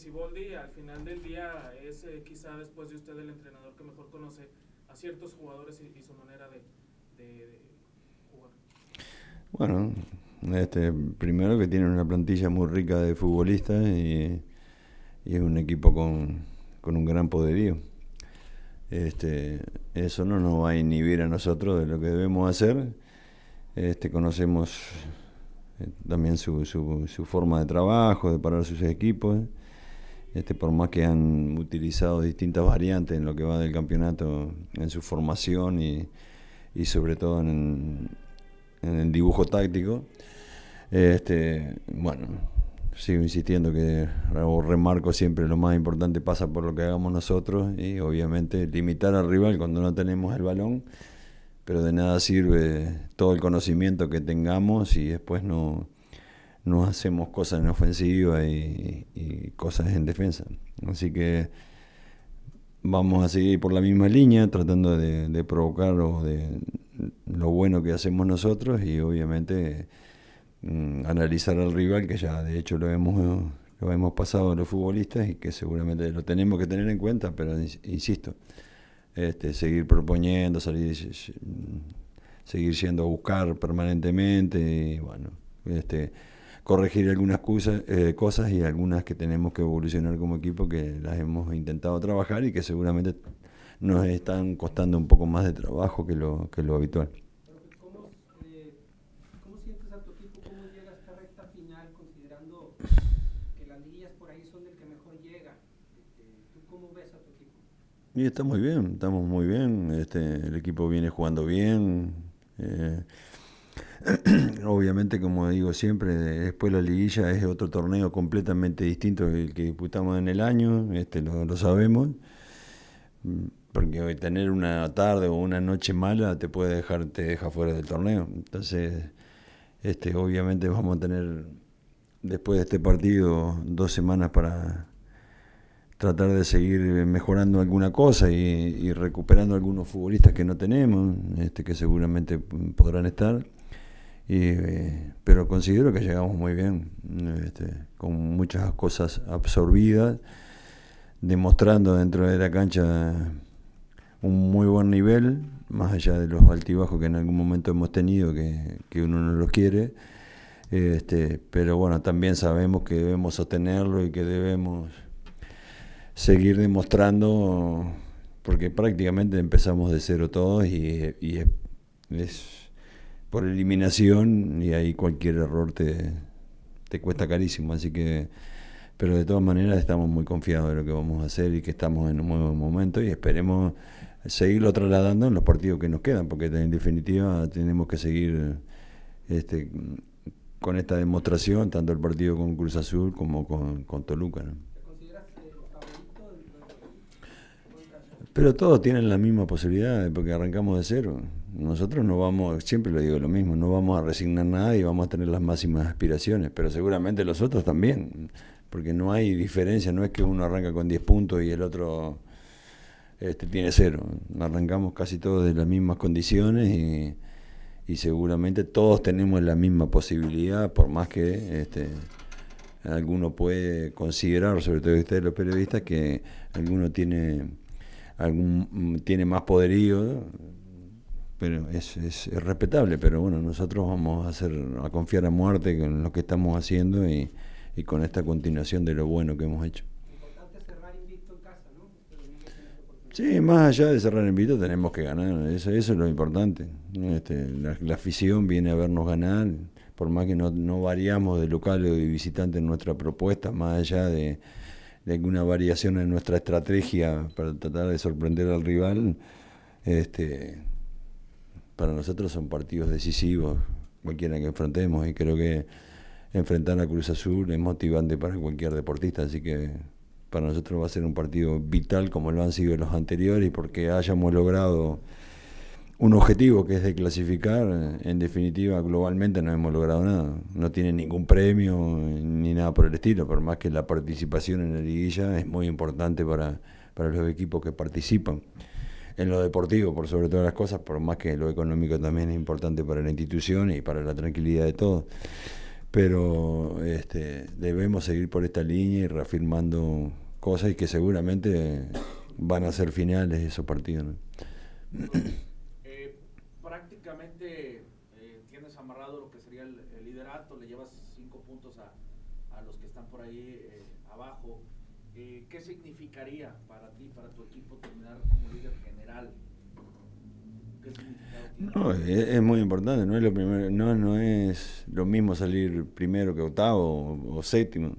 Siboldi al final del día es eh, quizá después de usted el entrenador que mejor conoce a ciertos jugadores y, su manera de, jugar. Bueno, este, primero que tiene una plantilla muy rica de futbolistas y, es un equipo con, un gran poderío. Este, eso no nos va a inhibir a nosotros de lo que debemos hacer. Este, conocemos eh, también su, su, forma de trabajo, de parar sus equipos. Este, por más que han utilizado distintas variantes en lo que va del campeonato, en su formación y, sobre todo en, el dibujo táctico, este, bueno, sigo insistiendo que, o remarco siempre, lo más importante pasa por lo que hagamos nosotros y obviamente limitar al rival cuando no tenemos el balón, pero de nada sirve todo el conocimiento que tengamos y después no no hacemos cosas en ofensiva y, cosas en defensa. Así que vamos a seguir por la misma línea, tratando de, provocar de lo bueno que hacemos nosotros y obviamente mm, analizar al rival, que ya de hecho lo hemos, lo hemos pasado los futbolistas y que seguramente lo tenemos que tener en cuenta, pero insisto, este, seguir proponiendo, salir, mm, seguir yendo a buscar permanentemente y bueno, este corregir algunas cosas, eh, cosas y algunas que tenemos que evolucionar como equipo que las hemos intentado trabajar y que seguramente nos están costando un poco más de trabajo que lo, que lo habitual. ¿Cómo, eh, sientes a tu equipo? ¿Cómo recta final considerando que las por ahí son que mejor llega? Este, cómo ves a tu equipo? Y está muy bien, estamos muy bien. Este, el equipo viene jugando bien. Eh, Obviamente, como digo siempre, después la liguilla es otro torneo completamente distinto del que disputamos en el año, este lo, sabemos, mm, porque tener una tarde o una noche mala te puede dejar, te deja fuera del torneo. Entonces, este, obviamente vamos a tener después de este partido dos semanas para tratar de seguir mejorando alguna cosa y, y recuperando algunos futbolistas que no tenemos, este, que seguramente podrán estar. Eh, pero considero que llegamos muy bien, este, con muchas cosas absorbidas, demostrando dentro de la cancha un muy buen nivel, más allá de los altibajos que en algún momento hemos tenido, que, uno no los quiere. Este, pero bueno, también sabemos que debemos sostenerlo y que debemos seguir demostrando, porque prácticamente empezamos de cero todos y, es por eliminación y ahí cualquier error te, te cuesta carísimo. Así que, pero de todas maneras estamos muy confiados de lo que vamos a hacer y que estamos en un nuevo momento y esperemos seguirlo trasladando en los partidos que nos quedan, porque en definitiva tenemos que seguir este, con esta demostración, tanto el partido con Cruz Azul como con, con Toluca. ¿no? Eh, pero todos tienen la misma posibilidad, porque arrancamos de cero. Nosotros no vamos, siempre lo digo lo mismo, no vamos a resignar nada y vamos a tener las máximas aspiraciones, pero seguramente los otros también, porque no hay diferencia, no es que uno arranca con 10 puntos y el otro este, tiene cero. Arrancamos casi todos de las mismas condiciones y, seguramente todos tenemos la misma posibilidad, por más que este, alguno puede considerar, sobre todo ustedes los periodistas, que alguno tiene, algún, tiene más poderío pero es, es, respetable, pero bueno, nosotros vamos a hacer a confiar a muerte con lo que estamos haciendo y, con esta continuación de lo bueno que hemos hecho. Cerrar Sí, más allá de cerrar invito, tenemos que ganar, eso, eso es lo importante. Este, la, afición viene a vernos ganar, por más que no, variamos de local o de visitante en nuestra propuesta, más allá de, de alguna variación en nuestra estrategia para tratar de sorprender al rival, este, para nosotros son partidos decisivos, cualquiera que enfrentemos, y creo que enfrentar a Cruz Azul es motivante para cualquier deportista, así que para nosotros va a ser un partido vital como lo han sido los anteriores, y porque hayamos logrado un objetivo que es de clasificar, en definitiva globalmente no hemos logrado nada, no tiene ningún premio ni nada por el estilo, por más que la participación en la liguilla es muy importante para, para los equipos que participan en lo deportivo, por sobre todas las cosas, por más que lo económico también es importante para la institución y para la tranquilidad de todos. Pero este, debemos seguir por esta línea y reafirmando cosas y que seguramente van a ser finales esos partidos. Eh, prácticamente eh, tienes amarrado lo que sería el, liderato, le llevas cinco puntos a, los que están por ahí eh, abajo. Eh, ¿qué significaría para ti, para tu equipo, terminar como líder general? no, es, muy importante, no es lo primero, no, no es lo mismo salir primero que octavo o, séptimo.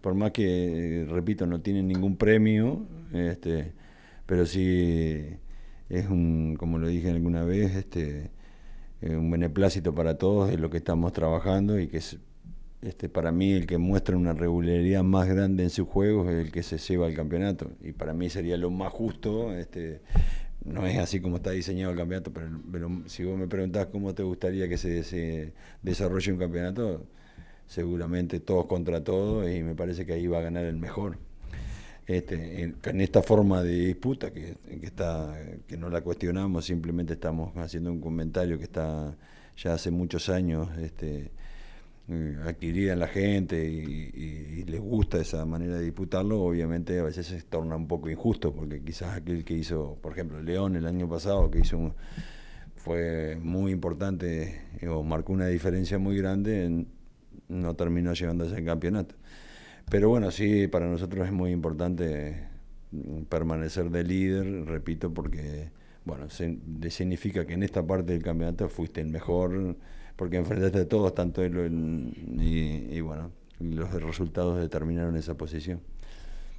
Por más que, repito, no tiene ningún premio, este, pero sí es un, como lo dije alguna vez, este, eh, un beneplácito para todos de lo que estamos trabajando y que es, este, para mí el que muestra una regularidad más grande en sus juegos es el que se lleva al campeonato. Y para mí sería lo más justo. Este, no es así como está diseñado el campeonato, pero, si vos me preguntás cómo te gustaría que se, desarrolle un campeonato, seguramente todos contra todos y me parece que ahí va a ganar el mejor. Este, en, esta forma de disputa que, que, está, que no la cuestionamos, simplemente estamos haciendo un comentario que está ya hace muchos años. Este, eh, adquirida en la gente y, les gusta esa manera de disputarlo, obviamente a veces se torna un poco injusto, porque quizás aquel que hizo, por ejemplo, León el año pasado, que hizo fue muy importante eh, o marcó una diferencia muy grande, en, no terminó llevándose el campeonato. Pero bueno, sí, para nosotros es muy importante mm, permanecer de líder, repito, porque bueno, significa que en esta parte del campeonato fuiste el mejor porque enfrentaste a todos, tanto él y, bueno, los resultados determinaron esa posición.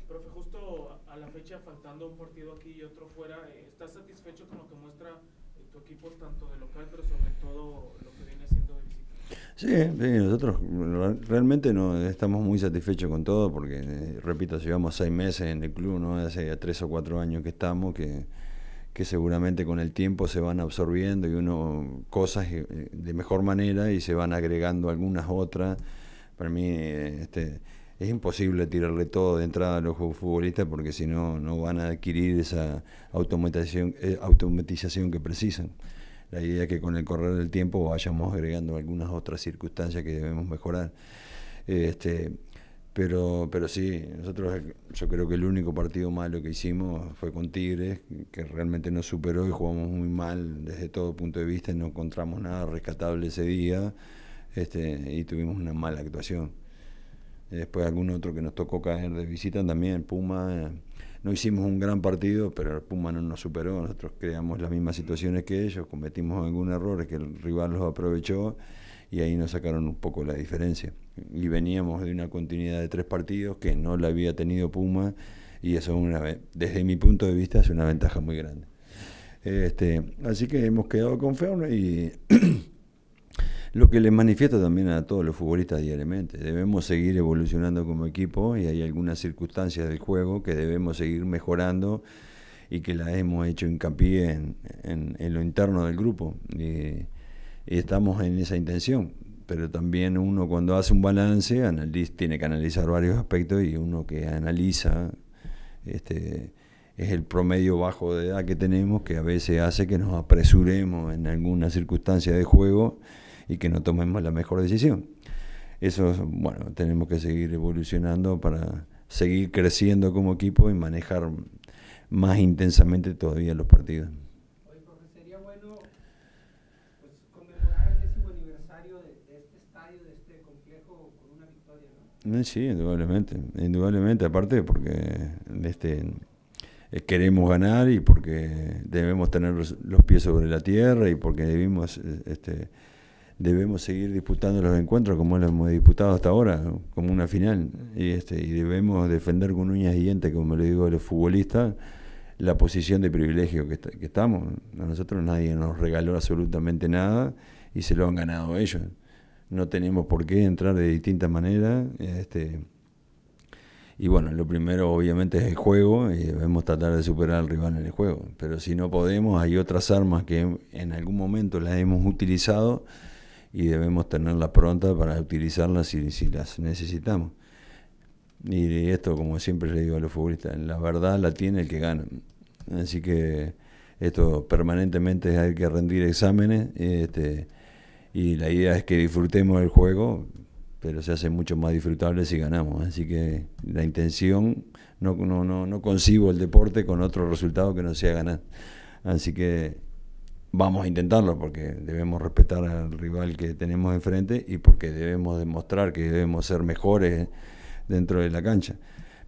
Profe, justo a la fecha, faltando un partido aquí y otro fuera, eh, ¿estás satisfecho con lo que muestra eh, tu equipo, tanto de local, pero sobre todo lo que viene siendo de visita? Sí, nosotros realmente no estamos muy satisfechos con todo porque, eh, repito, llevamos seis meses en el club, ¿no? hace tres o cuatro años que estamos, que que seguramente con el tiempo se van absorbiendo y uno cosas eh, de mejor manera y se van agregando algunas otras. Para mí eh, este, es imposible tirarle todo de entrada a los futbolistas porque si no, no van a adquirir esa automatización, eh, automatización que precisan. La idea es que con el correr del tiempo vayamos agregando algunas otras circunstancias que debemos mejorar. Este, pero, pero sí, nosotros yo creo que el único partido malo que hicimos fue con Tigres, que realmente nos superó y jugamos muy mal desde todo punto de vista, y no encontramos nada rescatable ese día este, y tuvimos una mala actuación. Después algún otro que nos tocó caer de visita también, Puma, eh, no hicimos un gran partido, pero Puma no nos superó, nosotros creamos las mismas situaciones que ellos, cometimos algún error que el rival los aprovechó y ahí nos sacaron un poco la diferencia. Y veníamos de una continuidad de tres partidos que no la había tenido Puma y eso desde mi punto de vista es una ventaja muy grande. Este, así que hemos quedado con Feuno y lo que les manifiesto también a todos los futbolistas diariamente, debemos seguir evolucionando como equipo y hay algunas circunstancias del juego que debemos seguir mejorando y que la hemos hecho hincapié en, en lo interno del grupo y estamos en esa intención. Pero también uno cuando hace un balance tiene que analizar varios aspectos y uno que analiza este, es el promedio bajo de edad que tenemos que a veces hace que nos apresuremos en alguna circunstancia de juego y que no tomemos la mejor decisión. Eso, bueno, tenemos que seguir evolucionando para seguir creciendo como equipo y manejar más intensamente todavía los partidos. Eh, sí, indudablemente, indudablemente, aparte porque este, eh, queremos ganar y porque debemos tener los, pies sobre la tierra y porque debemos, este, debemos seguir disputando los encuentros como los hemos disputado hasta ahora, como una final, y, este, y debemos defender con uñas y dientes, como le digo a los futbolistas, la posición de privilegio que, que estamos. A nosotros nadie nos regaló absolutamente nada y se lo han ganado ellos no tenemos por qué entrar de distinta manera Este, y bueno, lo primero obviamente es el juego y debemos tratar de superar al rival en el juego. Pero si no podemos, hay otras armas que en algún momento las hemos utilizado y debemos tenerlas prontas para utilizarlas si, si las necesitamos. Y esto, como siempre le digo a los futbolistas, la verdad la tiene el que gana. Así que esto permanentemente hay que rendir exámenes. Este, y la idea es que disfrutemos el juego, pero se hace mucho más disfrutable si ganamos. ¿eh? Así que la intención, no, no, no, no concibo el deporte con otro resultado que no sea ganar. Así que vamos a intentarlo porque debemos respetar al rival que tenemos enfrente y porque debemos demostrar que debemos ser mejores dentro de la cancha.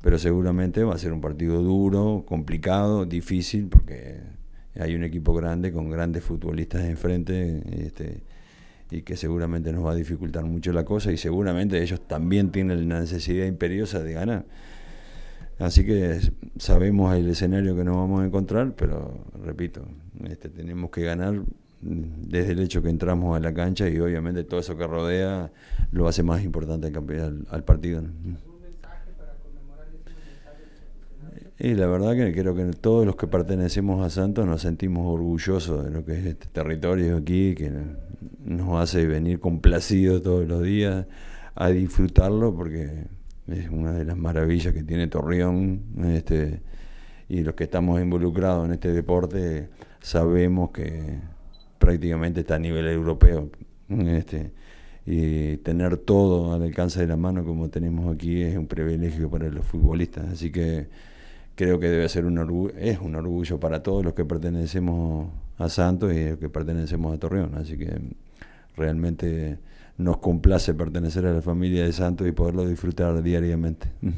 Pero seguramente va a ser un partido duro, complicado, difícil, porque hay un equipo grande con grandes futbolistas enfrente. Este, y que seguramente nos va a dificultar mucho la cosa y seguramente ellos también tienen la necesidad imperiosa de ganar. Así que sabemos el escenario que nos vamos a encontrar, pero repito, este, tenemos que ganar desde el hecho que entramos a la cancha y obviamente todo eso que rodea lo hace más importante al, al partido. Y la verdad que creo que todos los que pertenecemos a Santos nos sentimos orgullosos de lo que es este territorio aquí, que nos hace venir complacidos todos los días a disfrutarlo, porque es una de las maravillas que tiene Torreón. Este, y los que estamos involucrados en este deporte sabemos que prácticamente está a nivel europeo. Este, y tener todo al alcance de la mano como tenemos aquí es un privilegio para los futbolistas. Así que creo que debe ser un orgullo, es un orgullo para todos los que pertenecemos a Santos y los que pertenecemos a Torreón. Así que realmente nos complace pertenecer a la familia de Santos y poderlo disfrutar diariamente. Mm.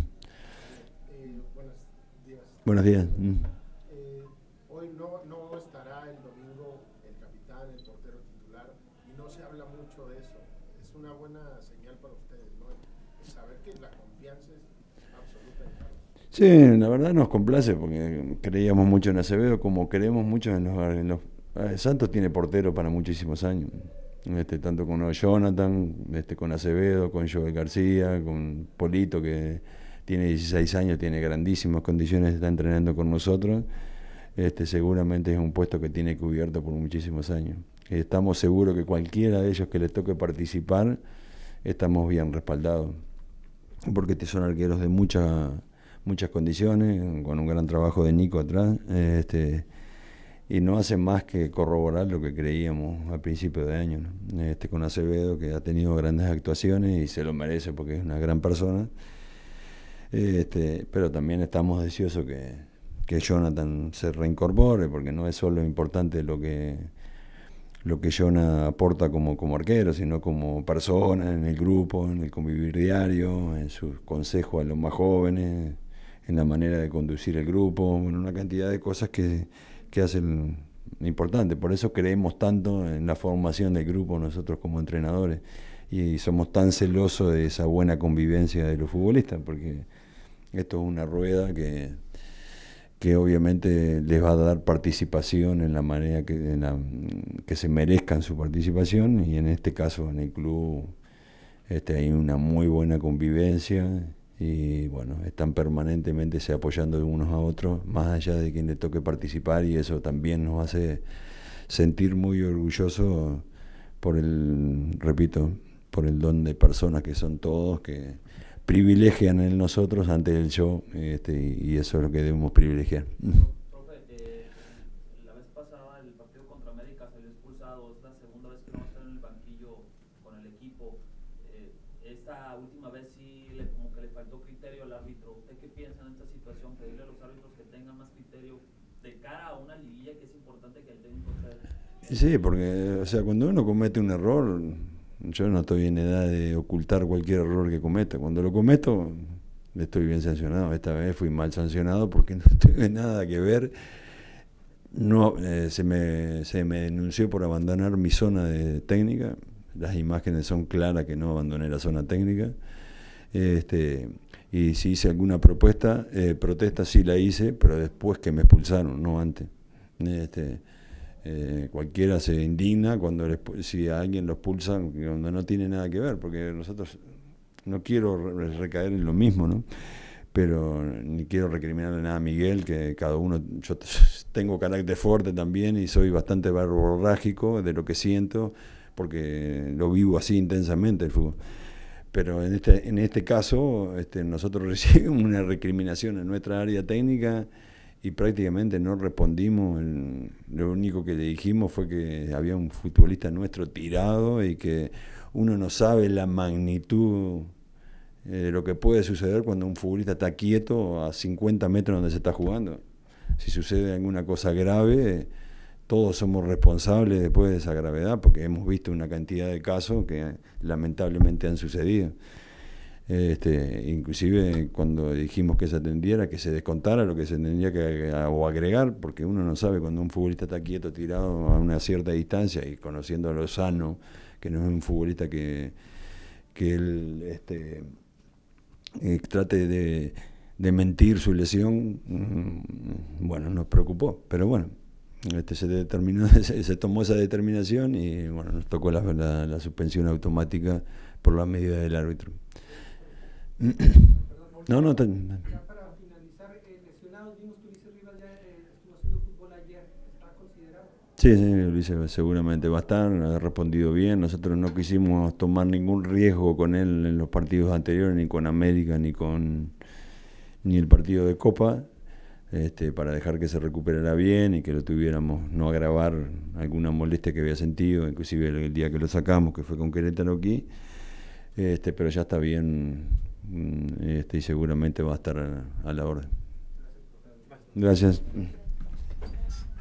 buenos días. Buenos días. Mm. Eh, hoy no, estará el domingo el capitán, el portero titular, y no se habla mucho de eso. Es una buena señal para ustedes, ¿no? Saber que la confianza es absoluta en Sí, la verdad nos complace porque creíamos mucho en Acevedo, como creemos mucho en los, eh, Santos tiene portero para muchísimos años. Este, tanto con Jonathan, este, con Acevedo, con Joel García, con Polito, que tiene 16 años, tiene grandísimas condiciones, está entrenando con nosotros. Este, seguramente es un puesto que tiene cubierto por muchísimos años. Estamos seguros que cualquiera de ellos que le toque participar, estamos bien respaldados, porque son arqueros de mucha muchas condiciones, con un gran trabajo de Nico atrás, este, y no hace más que corroborar lo que creíamos al principio de año, este, con Acevedo, que ha tenido grandes actuaciones y se lo merece porque es una gran persona, este, pero también estamos deseosos que, Jonathan se reincorpore, porque no es solo importante lo que lo que Jonathan aporta como, como arquero, sino como persona en el grupo, en el convivir diario, en sus consejos a los más jóvenes, en la manera de conducir el grupo, en una cantidad de cosas que, hacen importante. Por eso creemos tanto en la formación del grupo nosotros como entrenadores y somos tan celosos de esa buena convivencia de los futbolistas, porque esto es una rueda que, que obviamente les va a dar participación en la manera que, que se merezcan su participación y en este caso en el club este, hay una muy buena convivencia y bueno, están permanentemente se apoyando de unos a otros, más allá de quien le toque participar y eso también nos hace sentir muy orgullosos por el, repito, por el don de personas que son todos, que privilegian en nosotros ante el yo, este, y eso es lo que debemos privilegiar. que tengan más criterio de cara a una liguilla que es importante que el técnico Sí, porque o sea, cuando uno comete un error, yo no estoy en edad de ocultar cualquier error que cometa. Cuando lo cometo, estoy bien sancionado. Esta vez fui mal sancionado porque no tuve nada que ver. No, eh, se, me, se me denunció por abandonar mi zona de técnica. Las imágenes son claras que no abandoné la zona técnica. Este, y si hice alguna propuesta, eh, protesta sí la hice, pero después que me expulsaron, no antes. Este, eh, cualquiera se indigna cuando si a alguien lo expulsan cuando no tiene nada que ver, porque nosotros no quiero recaer en lo mismo, ¿no? Pero ni quiero recriminarle nada a Miguel, que cada uno, yo tengo carácter fuerte también y soy bastante rágico de lo que siento, porque lo vivo así intensamente el fútbol pero en este, en este caso, este, nosotros recibimos una recriminación en nuestra área técnica y prácticamente no respondimos. lo único que le dijimos fue que había un futbolista nuestro tirado y que uno no sabe la magnitud de eh, lo que puede suceder cuando un futbolista está quieto a 50 metros donde se está jugando. Si sucede alguna cosa grave todos somos responsables después de esa gravedad, porque hemos visto una cantidad de casos que lamentablemente han sucedido. Este, inclusive cuando dijimos que se atendiera, que se descontara lo que se tendría que agregar, porque uno no sabe cuando un futbolista está quieto, tirado a una cierta distancia y conociendo a Lozano, que no es un futbolista que, que él este, eh, trate de, de mentir su lesión, mm, bueno, nos preocupó, pero bueno, este se, determinó, se, tomó esa determinación y bueno, nos tocó la, suspensión automática por la medida del árbitro. no, no, Sí, sí, Luis seguramente va a estar, ha respondido bien. Nosotros no quisimos tomar ningún riesgo con él en los partidos anteriores, ni con América, ni con ni el partido de Copa este, para dejar que se recuperara bien y que lo tuviéramos, no agravar alguna molestia que había sentido, inclusive el, día que lo sacamos, que fue con Querétaro aquí. Este, pero ya está bien mm, este, y seguramente va a estar a, a la orden. Gracias.